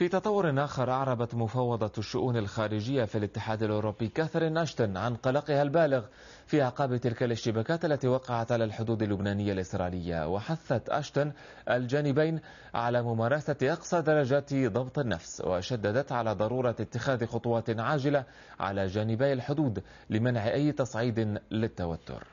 في تطور آخر أعربت مفوضة الشؤون الخارجية في الاتحاد الأوروبي كاثرين أشتن عن قلقها البالغ في أعقاب تلك الاشتباكات التي وقعت على الحدود اللبنانية الإسرائيلية وحثت أشتن الجانبين على ممارسة أقصى درجات ضبط النفس وشددت على ضرورة اتخاذ خطوات عاجلة على جانبي الحدود لمنع أي تصعيد للتوتر